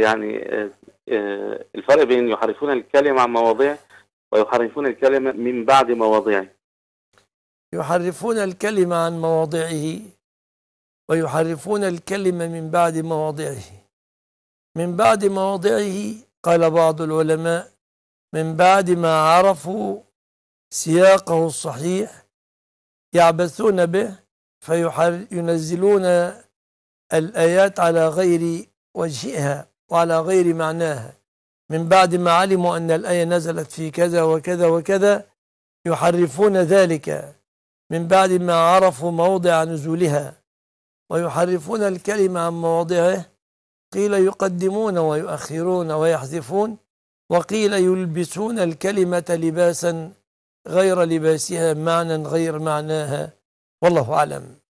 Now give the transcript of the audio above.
يعني آه، آه، الفرق بين يحرفون الكلمة عن مواضيع ويحرفون الكلمة من بعد مواضيعه يحرفون الكلمة عن مواضعه ويحرفون الكلمة من بعد مواضعه من بعد مواضعه قال بعض العلماء من بعد ما عرفوا سياقه الصحيح يعبثون به فينزلون الآيات على غير وجهها وعلى غير معناها من بعد ما علموا أن الآية نزلت في كذا وكذا وكذا يحرفون ذلك من بعد ما عرفوا موضع نزولها ويحرفون الكلمة عن مواضعه قيل يقدمون ويؤخرون ويحذفون وقيل يلبسون الكلمة لباسا غير لباسها معنى غير معناها والله أعلم